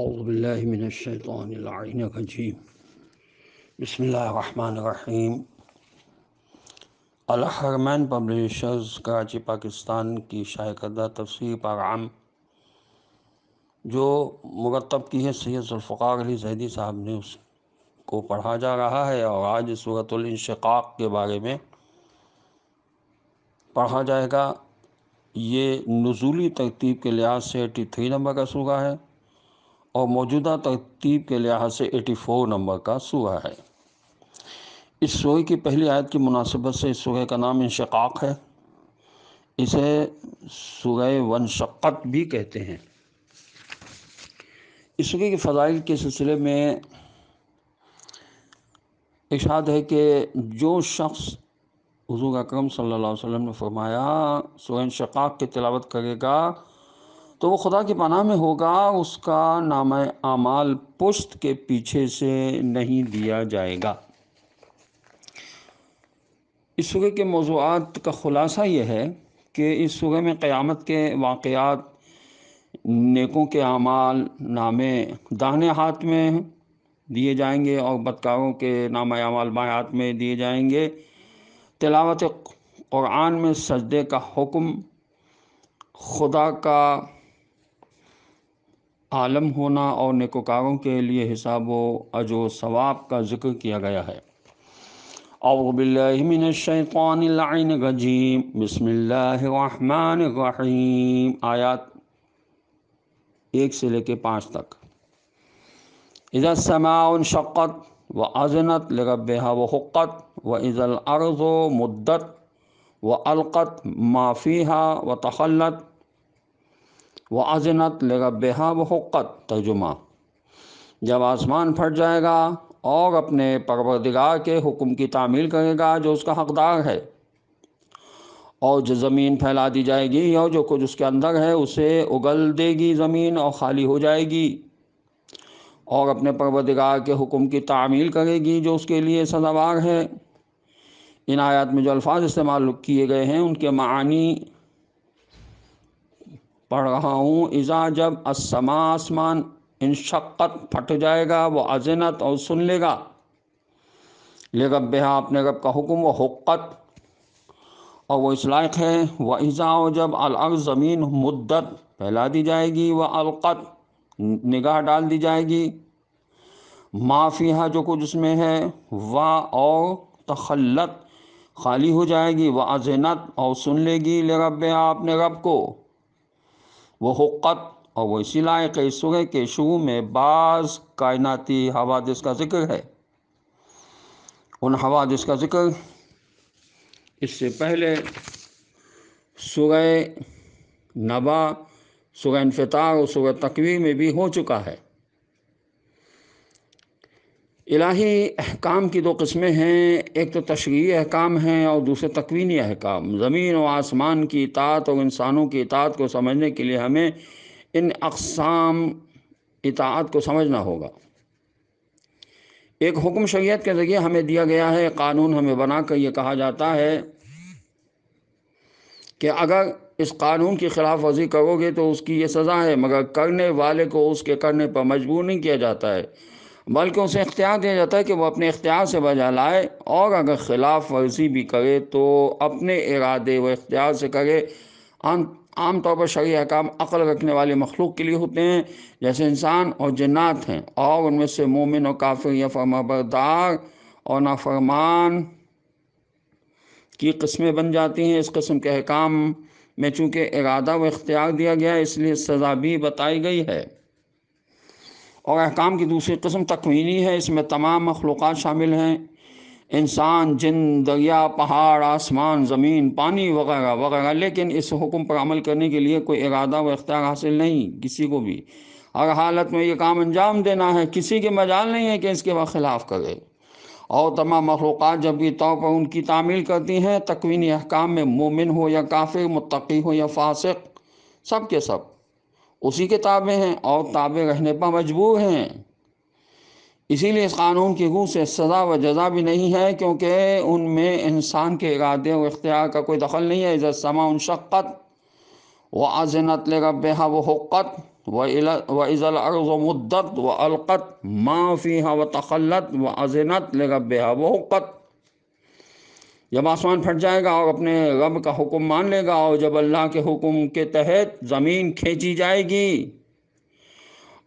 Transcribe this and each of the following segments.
अज़बिल्लिमिनशैतरजीम बसमीम अलहरमैन पब्लिशर्स कराची पाकिस्तान की शाय करदा तफसर जो मुरतब की है सैद अली जैदी साहब ने उसको पढ़ा जा रहा है और आज सूरतलशाक के बारे में पढ़ा जाएगा ये नजूली तरतीब के लिहाज से एट्टी थ्री नंबर का सूगा है और मौजूदा तरतीब के लिहाज से 84 नंबर का सूह है इस सूहे की पहली आयत की मुनासिबत से इस सूहे का नाम इंशक़ाक है इसे सूह शक्त भी कहते हैं इस सूहे के फ़जाइल के सिलसिले में इशाद है कि जो शख्स हजूर अक्रम सल्ला वसम ने फरमाया सूह शक़ाक की तिलावत करेगा तो वो खुदा की पनाह में होगा उसका नाम आमाल पुश्त के पीछे से नहीं दिया जाएगा इस सूबे के मौजूद का ख़ुलासा ये है कि इस सूबे में क़्यामत के वाक़ात नेकों के अमाल नामे दाहने हाथ में दिए जाएंगे और बदकारों के नाम अमाल बाएँ हाथ में दिए जाएंगे तिलावत क़ुरान में सजदे का हुक्म खुदा का आलम होना और नेकोकारों के लिए हिसाब व अजो सवाब का जिक्र किया गया है अवबिल्लाशैतानजीम रहीम आयात एक से लेके पाँच तक इज़ा समाउन शक्त व अजनत लगब व हक़त व इज़ल अर्ज़ मुद्दत व अलक़त माफ़ी व तखलत व लेगा बेहब हक़त तर्जुमा जब आसमान फट जाएगा और अपने परवरदिगार के हुक्म की तामील करेगा जो उसका हकदार है और जो ज़मीन फैला दी जाएगी और जो कुछ उसके अंदर है उसे उगल देगी ज़मीन और खाली हो जाएगी और अपने परवरदिगार के हुक्म की तामील करेगी जो उसके लिए सजावार है इन आयात में जो अल्फाज इस्तेमाल किए गए हैं उनके मानी पढ़ रहा हूँ ईजा जब असमा आसमान इन शक्क़त फट जाएगा वह अजनत और सुन लेगा लेगब बेहा अपने गब का हुक्म व हक़त और वह इस लायक है वह ईज़ा जब अलग ज़मीन मुद्दत फैला दी जाएगी व अलत निगाह डाल दी जाएगी माफ़ी जो कुछ उसमें है वह और तखलत खाली हो जाएगी वह अजनत और सुन लेगी लेगब बेहा अपने गब को व हक़त और वो इसी कई इसुए के शुरू में बाज़ कायनती हवादिस का जिक्र है उन हवादिस का जिक्र इससे पहले सुगह नबा सुगह इनफ़ार और सुबह तकवी में भी हो चुका है इलाही अहकाम की दो किस्में हैं एक तो तशरी अहकाम हैं और दूसरे तकवीनी अहकाम ज़मीन और आसमान की इतात और इंसानों की इतात को समझने के लिए हमें इन अकसाम इतात को समझना होगा एक हुक्म शरीयत के ज़रिए हमें दिया गया है कानून हमें बना कर ये कहा जाता है कि अगर इस कानून की खिलाफ वर्जी करोगे तो उसकी ये सज़ा है मगर करने वाले को उसके करने पर मजबूर नहीं किया जाता है बल्कि उसे इख्तियार दिया जाता है कि वह अपने इख्तियार से बजा लाए और अगर ख़िलाफ़ वर्जी भी करे तो अपने इरादे व इख्तियार से करे आम आम तौर पर शरी अहकाम अकल रखने वाले मखलूक के लिए होते हैं जैसे इंसान और जन्ात हैं और उनमें से मोमिन और काफिर या फरमाबरदार और नाफरमान की कस्में बन जाती हैं इस कस्म के अहकाम में चूँकि इरादा व इख्तियार दिया गया है इसलिए सज़ा भी बताई गई है और अहकाम की दूसरी कस्म तकवीनी है इसमें तमाम मखलूक शामिल हैं इंसान जिन दरिया पहाड़ आसमान ज़मीन पानी वगैरह वगैरह लेकिन इस हुक्म पर अमल करने के लिए कोई इरादा व इख्तियार हासिल नहीं किसी को भी हर हालत में ये काम अंजाम देना है किसी के मजाल नहीं है कि इसके खिलाफ करे और तमाम मखलूक भी तौर पर उनकी तामील करती हैं तकवीनी अहकाम में मोमिन हो या काफिर मतकी हो या फासिक सब के सब उसी के ताबे हैं और ताबे रहने पर मजबूर हैं इसीलिए इस कानून की रूह से सज़ा व जजा भी नहीं है क्योंकि उनमें इंसान के इरादे और इख्तियार का कोई दखल नहीं है इज़त समा उन शक्क़त व आजनत रबा व हक़त व इज़ल अर्ज़ मुद्दत व अलक़त माफ़ी व तखलत व आजनत रबा व हक़त जब आसमान फट जाएगा और अपने रब का हुक्म मान लेगा और जब अल्लाह के हुक्म के तहत ज़मीन खींची जाएगी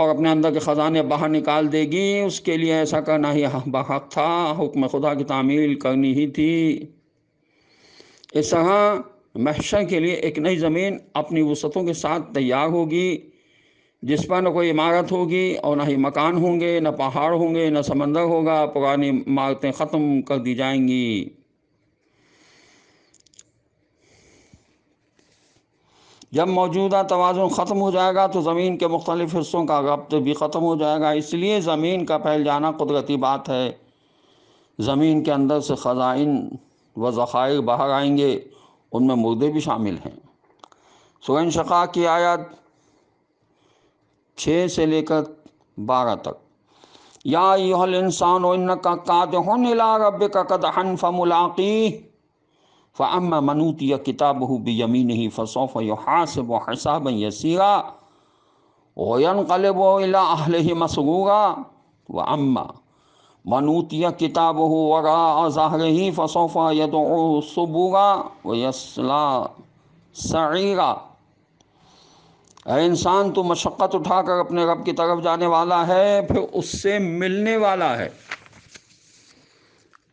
और अपने अंदर के ख़जाने बाहर निकाल देगी उसके लिए ऐसा करना ही बहक था हुक्म खुदा की तामील करनी ही थी इस तरह महशर के लिए एक नई ज़मीन अपनी वसतों के साथ तैयार होगी जिस पर न कोई इमारत होगी और ना ही मकान होंगे न पहाड़ होंगे न समंदर होगा पुरानी इमारतें ख़त्म कर दी जाएंगी जब मौजूदा तोज़ुन ख़त्म हो जाएगा तो ज़मीन के मुख्तलिफ हिस्सों का गब्त भी ख़त्म हो जाएगा इसलिए ज़मीन का फैल जाना कुदरती बात है ज़मीन के अंदर से ख़जाइन व ज़ख़ायर बाहर आएंगे उनमें मुर्दे भी शामिल हैं सुगन शखा की आयत छः से लेकर बारह तक या इंसान का काद होने रब का कदहन फमुलाकी फ़ाम मनूतिया किताब बेयमीन ही फ़सौफ़ यहासब हसाब यसीरा ओयन कलब अहल ही मसरूरा व अम्मा मनूतिया किताब हो वरा ज़ाहर ही फ़सौफ़ यदूरा व यसला सरीरा इंसान तो मशक्क़त उठाकर अपने रब की तरफ जाने वाला है फिर उससे मिलने वाला है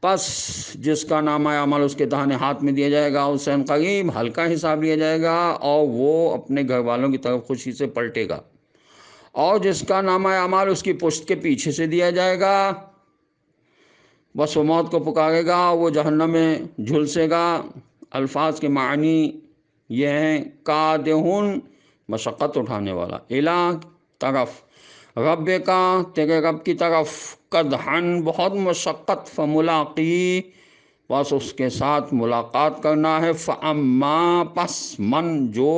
पस जिसका नामा अमल उसके दाहने हाथ में दिया जाएगा उसैन कगीम हल्का हिसाब लिया जाएगा और वो अपने घर वालों की तरफ खुशी से पलटेगा और जिसका नामा अमाल उसकी पुश्त के पीछे से दिया जाएगा बस वो मौत को पुकारेगा वो जहन्नम में झुलसेगा अल्फाज के मानी ये हैं कादहन मशक्क़त उठाने वाला इला तरफ रब का तेरे रब की तरफ कदहन बहुत मशक्क़त मुलाकी बस उसके साथ मुलाकात करना है फ़म्मा पस मन जो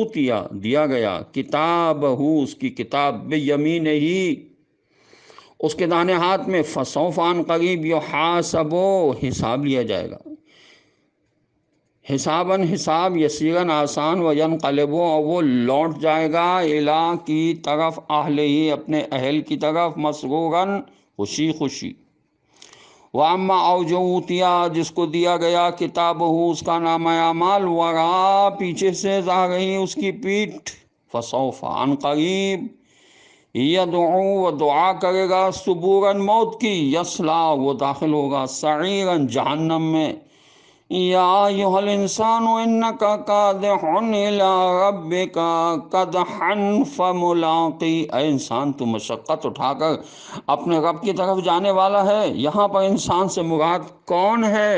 ऊतिया दिया गया किताब हु उसकी किताब बेयमी नहीं उसके दाने हाथ में फान करीब यो हासबो हिसाब लिया जाएगा हिसाबन हिसाब यसीगन आसान व यन कलबो और वो लौट जाएगा इला की तरफ आहल ही अपने अहल की तरफ मसगोगन खुशी खुशी वामा जो ऊतिया जिसको दिया गया किताब हो उसका नाम अमाल वरा पीछे से जा गई उसकी पीठ फसोफान करीब यह दुआ दुआ करेगा सुबूरन मौत की यसला वो दाखिल होगा सड़ीरन जहन्नम में या इंसान का कादह रब का तो मशक्क़त उठाकर अपने रब की तरफ जाने वाला है यहाँ पर इंसान से मुराद कौन है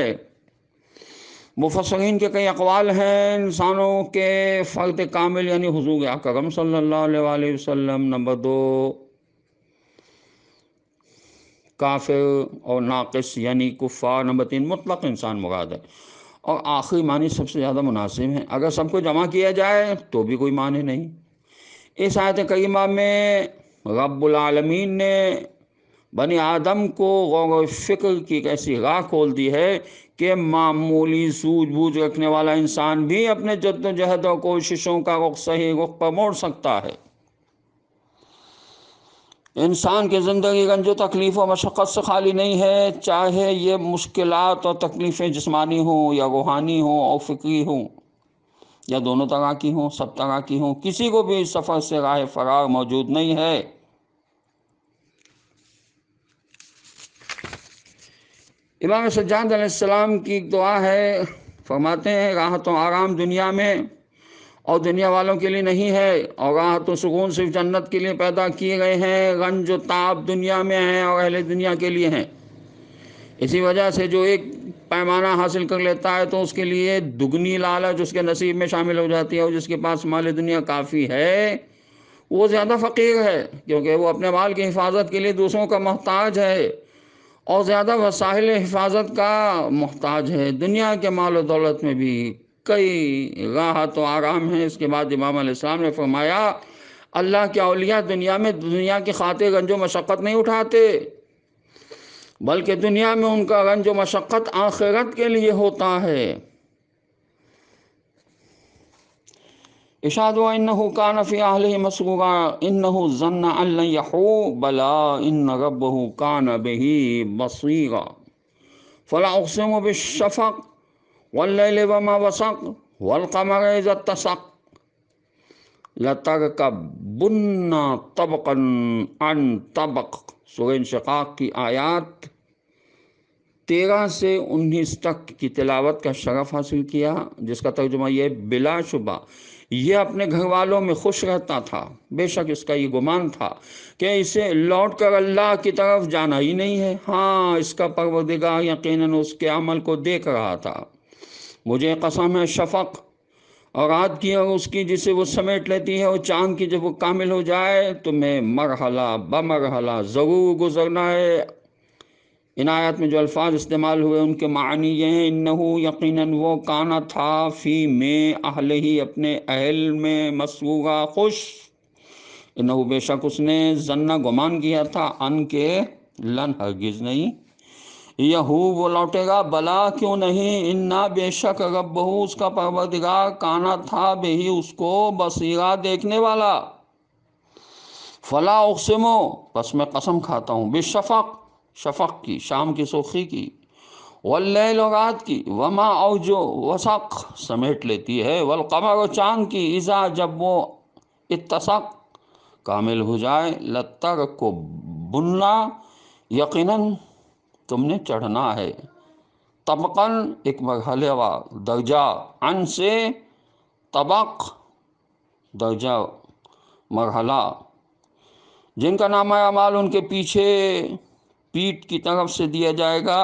मुफसरीन के कई अकवाल हैं इंसानों के फ़र्द कामिल यानी हजूर अकरम सल्ला वसम नंबर दो काफिर और नाकस यानी कुफ़ार नंबर तीन मुतलक इंसान मुराद है और आखिरी मानी सबसे ज़्यादा मुनासिब है अगर सबको जमा किया जाए तो भी कोई माने नहीं इस आयत करीमा में रबालमीन ने बनी आदम को गौर फ़िक्र की ऐसी राह खोल दी है कि मामूली सूझबूझ रखने वाला इंसान भी अपने जद्दोजहद और कोशिशों का रुख सही रुख पर मोड़ सकता है इंसान की ज़िंदगी जो तकलीफ़ और मशक्क़त से खाली नहीं है चाहे ये मुश्किल और तकलीफ़ें जिसमानी हों या रूहानी हों और फिक्री हों या दोनों तरह की हों सब तरह की हों किसी को भी इस सफ़र से राह फरार मौजूद नहीं है इमाम सज्जाद की दुआ है फरमाते हैं राहत आराम दुनिया में और दुनिया वालों के लिए नहीं है और राहत तो सुकून सिर्फ जन्नत के लिए पैदा किए गए हैं गंज ताप दुनिया में हैं और अहले दुनिया के लिए हैं इसी वजह से जो एक पैमाना हासिल कर लेता है तो उसके लिए दुगनी लालच उसके नसीब में शामिल हो जाती है और जिसके पास माल दुनिया काफ़ी है वो ज़्यादा फ़कीर है क्योंकि वो अपने माल की हिफाजत के लिए दूसरों का मोहताज है और ज़्यादा वसाइल हिफाजत का मोहताज है दुनिया के माल दौलत में भी कई राहत तो व आराम है इसके बाद इमाम इस्लाम ने फरमाया अल्लाह के अलिया दुनिया में दुनिया की खातिर गंजो मशक्क़त नहीं उठाते बल्कि दुनिया में उनका गंजो मशक्क़त आखिरत के लिए होता है इशाद इन कान फ़ी आहल इन जन्न बला इन रब कान बही बसीरा फ़ला उकसम बशफ़क़ वल्लैल वमा वसक वल कमर तसक लतर का बुन्ना तबकन अन तबक सुरेन शकाक की आयात तेरह से उन्नीस तक की तिलावत का शरफ हासिल किया जिसका तर्जुमा यह बिलाशुबा यह अपने घर वालों में खुश रहता था बेशक इसका ये गुमान था कि इसे लौट कर अल्लाह की तरफ जाना ही नहीं है हाँ इसका परवरदिगार यकीनन उसके अमल को देख रहा था मुझे कसम है शफक और रात की और उसकी जिसे वो समेट लेती है और चांद की जब वो कामिल हो जाए तो मैं मरहला बमरहला ज़रूर गुजरना है इन आयत में जो अल्फाज इस्तेमाल हुए उनके मानी ये हैं इन यकीन वो काना था फ़ी में अहल ही अपने अहल में मसूगा खुश इन बेशक उसने जन्ना गुमान किया था अन के लन हरगिज़ नहीं यहू वो लौटेगा बला क्यों नहीं इन्ना बेशक अगबहू उसका पर्वतगा काना था बेही उसको बसीरा देखने वाला फला उकसमो बस मैं कसम खाता हूँ बेशफक शफक की शाम की सोखी की लगात की वमा और जो वसक समेट लेती है वलकमर चांद की ईज़ा जब वो इतसक कामिल हो जाए लत्तर को बुनना यकीनन तुमने चढ़ना है तबकन एक मघलवा दर्जा अन से तबक दर्जा मरहला जिनका नाम अमाल उनके पीछे पीठ की तरफ से दिया जाएगा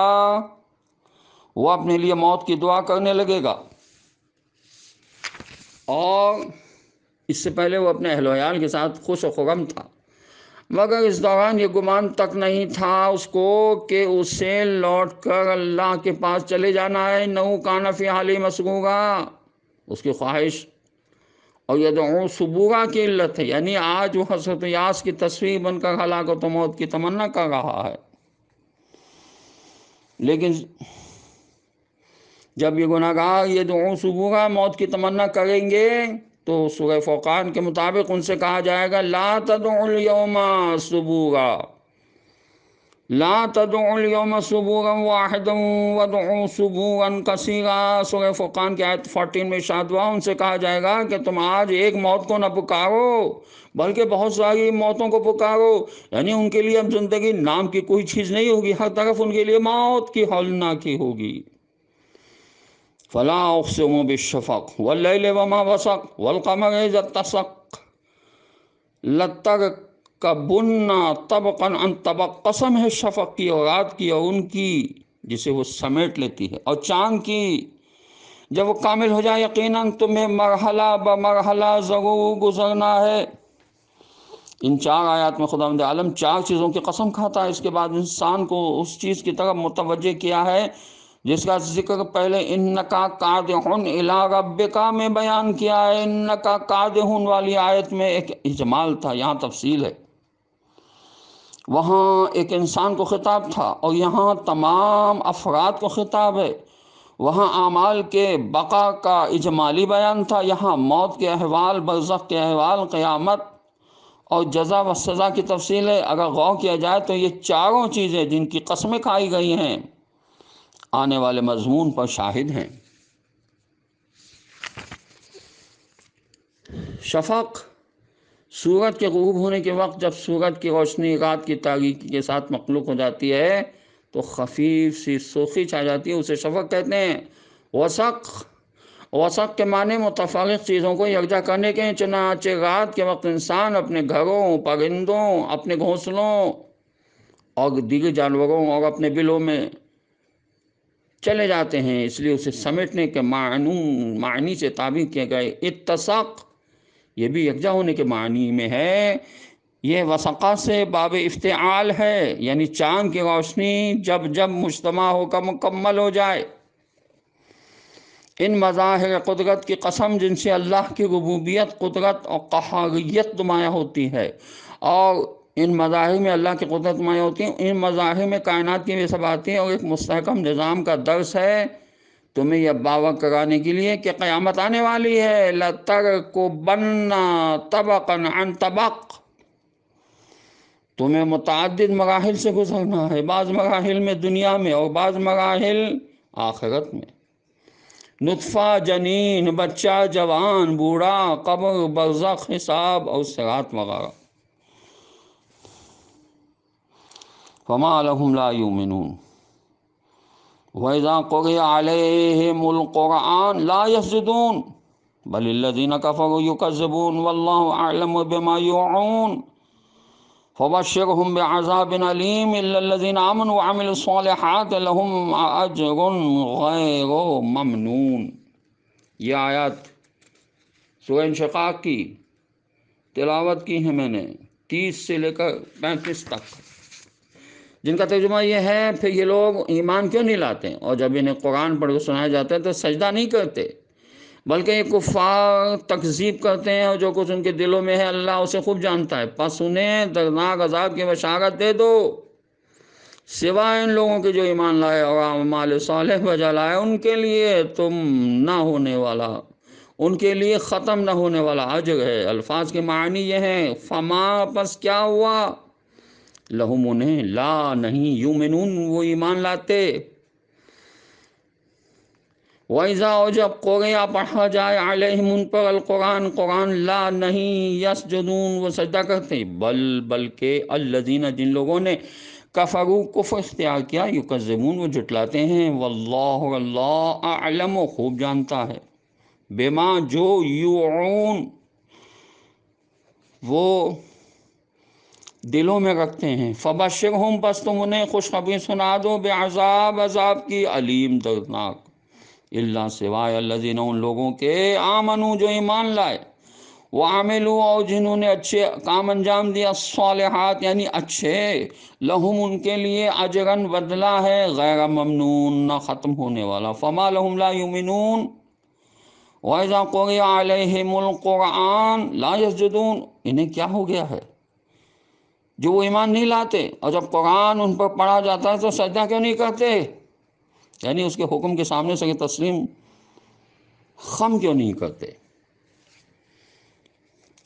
वो अपने लिए मौत की दुआ करने लगेगा और इससे पहले वो अपने अहलोयाल के साथ खुश व खुगम था मगर इस दौरान ये गुमान तक नहीं था उसको कि उसे लौट कर अल्लाह के पास चले जाना है नऊ कानफ़ हाली मसगूगा उसकी ख्वाहिश और यह दो सबूगा की इल्लत है यानी आज वो हसरत यास की तस्वीर बनकर हलाक तो मौत की तमन्ना कर रहा है लेकिन जब ये गुनागार ये दो सबूगा मौत की तमन्ना करेंगे तो सुगह फोकान के मुताबिक उनसे कहा जाएगा ला तदमा सबूगा ला तदम सबूगम सबूगन कसीगा सुगह फोकान की आयत फोटीन में शादवा उनसे कहा जाएगा कि तुम आज एक मौत को ना पुकारो बल्कि बहुत सारी मौतों को पुकारो यानी उनके लिए अब ज़िंदगी नाम की कोई चीज़ नहीं होगी हर तरफ उनके लिए मौत की हौलना की होगी फ़लाफ़सम बिशफ़क वल्ल वमा वसक वलकमर तसक लतर का बुनना तबकन अन तबक कसम है शफ़क की और रात की और उनकी जिसे वो समेट लेती है और चांद की जब वो कामिल हो जाए यकीन तुम्हें मरहला ब मरहला ज़रूर गुजरना है इन चार आयात में खुदा आलम चार चीज़ों की कसम खाता है इसके बाद इंसान को उस चीज़ की तरफ मुतवजह किया है जिसका जिक्र पहले इन का काद हन इला रबिका में बयान किया है इन का काद हन वाली आयत में एक इजमाल था यहाँ तफसील है वहाँ एक इंसान को खिताब था और यहाँ तमाम अफराद को खिताब है वहाँ आमाल के बका का इजमाली बयान था यहाँ मौत के अहवाल बरसक के अहवाल क़यामत और जजा व सज़ा की तफसील है अगर गौर किया जाए तो ये चारों चीज़ें जिनकी कस्में खाई गई हैं आने वाले मजमून पर शाहिद हैं शफक सूरत के गूब होने के वक्त जब सूरत की रोशनी रात की तारीख के साथ मखलूक हो जाती है तो खफीफ सी सोखी छा जाती है उसे शफक कहते हैं वसक वसक के माने मुतफ़ चीज़ों को यकजा करने के चुनाचे रात के वक्त इंसान अपने घरों परिंदों अपने घोंसलों और दीगर जानवरों और अपने बिलों में चले जाते हैं इसलिए उसे समेटने के मानू मानी से ताबी किए गए इतसक ये भी यकजा होने के मानी में है ये वसक़ा से बाब इफ्ताल है यानी चांद की रोशनी जब जब मुशतमा होकर मुकम्मल हो जाए इन मज़ाहिर कुदरत की कसम जिनसे अल्लाह की रबूबियत कुदरत और कहारियत नुमाया होती है और इन मज़ाहिर में अल्लाह की कुदरत माएँ होती हैं इन मज़ाहिर में कायनात की भी सब आती है और एक मस्तकम निज़ाम का दर्स है तुम्हें यह बावक कराने के लिए कि क़यामत आने वाली है लतर को बनना तबकन अन तबक तुम्हें मुतद मराहल से गुजरना है बाज़ मराहल में दुनिया में और बाज़ मराहल आखिरत में नुतफ़ा जनीन बच्चा जवान बूढ़ा कब्र बरज़ हिसाब और सरात वगैरह फ़मा ला यूमिनून वैज़ा को गया आलह मुल्क़ुरान ला यसदून बल्लिन कफ़र युकबून वल्लम बेमायून फ़बशरहम बेआज़ाबिन अलीम अल्लज़ीन आमन वामिलसालहात लहम अजरन गैर ममनून ये आयत सुबह इनशक़ाक़ की तिलावत की है मैंने तीस से लेकर पैंतीस तक जिनका तर्जुमा यह है फिर ये लोग ईमान क्यों नहीं लाते और जब इन्हें कुरान पढ़ के सुनाया जाता है तो सजदा नहीं करते बल्कि ये कुफ़ार तकजीब करते हैं और जो कुछ उनके दिलों में है अल्लाह उसे खूब जानता है पास उन्हें दर्दनाक अजाब की मशागत दे दो सिवाय इन लोगों के जो ईमान लाए और माल साल वजह लाए उनके लिए तुम ना होने वाला उनके लिए ख़त्म ना होने वाला आज है अल्फाज के मानी ये हैं फमा पस क्या हुआ लहू मोने ला नहीं यू मिनून वो ईमान लाते वैज़ा और जब कोरिया पढ़ा जाए आलम उन पर अल कुरान कुरान ला नहीं यस जुनून वो सजदा करते बल बल्कि अल्लजीन जिन लोगों ने कफरू कुफ इख्तियार किया कज़मून वो जुटलाते हैं वल्लाह अल्लाह आलम खूब जानता है बेमा जो यू वो दिलों में रखते हैं फबाशिर हम बस तुम उन्हें खुशखबरी सुना दो बेअाब अजाब की अलीम दर्दनाक अल्ला सिवाय ने उन लोगों के आमनू जो ईमान लाए वो आमिलू और जिन्होंने अच्छे काम अंजाम दिया सालहात यानी अच्छे लहुम उनके लिए अजगन बदला है गैर ममनून न ख़त्म होने वाला फमा लहमला युमिनून वैजा कोरिया आलहमुल्क़ुरान लाजदून इन्हें क्या हो गया है जो वो ईमान नहीं लाते और जब कुरान उन पर पढ़ा जाता है तो सजदा क्यों नहीं करते यानी उसके हुक्म के सामने सके तस्लीम खम क्यों नहीं करते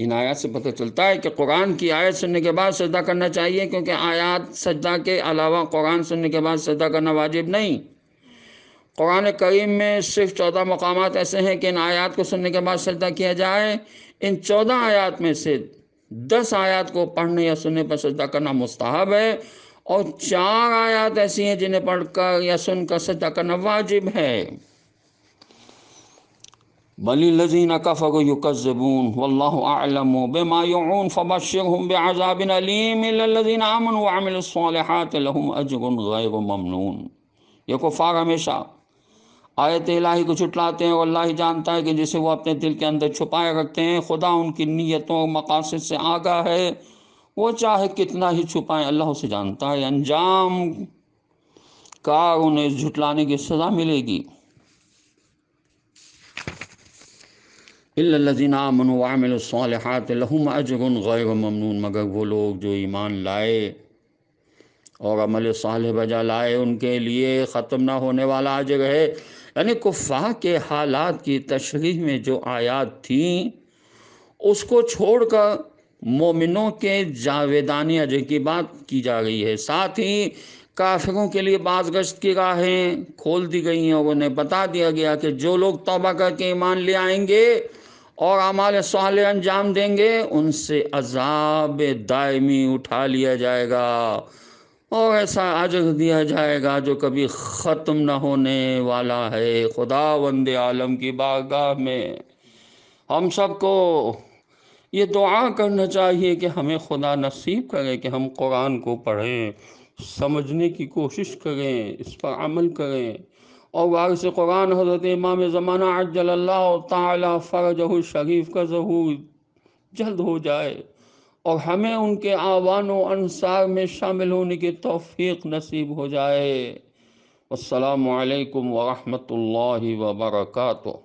इन आयत से पता चलता है कि कुरान की आयत सुनने के बाद सजदा करना चाहिए क्योंकि आयत सजदा के अलावा कुरान सुनने के बाद सजदा करना वाजिब नहीं कुरान करीम में सिर्फ चौदह मकाम ऐसे हैं कि इन आयात को सुनने के बाद सजदा किया जाए इन चौदह आयात में से दस आयात को पढ़ने या सुनने पर सजदा करना मुस्ताहब है और चार आयात ऐसी हैं जिन्हें पढ़कर या सुनकर सजदा करना वाजिब है बली लजीन कफ़ युकज़बून वल्लम बेमायून फ़बशर बेआजाबिन अलीमजीन आमन वामिल लहम अजर ममनून ये कुफ़ार हमेशा आयत इलाही को छुटलाते हैं और अल्लाह ही जानता है कि जिसे वो अपने दिल के अंदर छुपाए रखते हैं खुदा उनकी नीयतों मकासद से आगा है वो चाहे कितना ही छुपाएं अल्लाह उसे जानता है अंजाम का उन्हें झुटलाने की सज़ा मिलेगी इल्लजीना गैर ममनून मगर वो लोग जो ईमान लाए और अमल साल बजा लाए उनके लिए ख़त्म ना होने वाला आज है यानी कुफा के हालात की तशरीह में जो आयात थी उसको छोड़कर मोमिनों के जावेदानी अजय की बात की जा रही है साथ ही काफिरों के लिए बाज गश्त की राहें खोल दी गई हैं और उन्हें बता दिया गया कि जो लोग तोबा करके ईमान ले आएंगे और आमाल सवाल अंजाम देंगे उनसे अजाब दायमी उठा लिया जाएगा और ऐसा अजर दिया जाएगा जो कभी ख़त्म न होने वाला है खुदा वंद आलम की बागाह में हम सबको ये दुआ करना चाहिए कि हमें खुदा नसीब करे कि हम कुरान को पढ़ें समझने की कोशिश करें इस पर अमल करें और वारिस कुरान हज़रत इमाम ज़माना अजल्ला तरज शरीफ का ज़हूर जल्द हो जाए और हमें उनके आवान अनसार में शामिल होने की तौफीक नसीब हो जाए असलकम वरहमल वर्का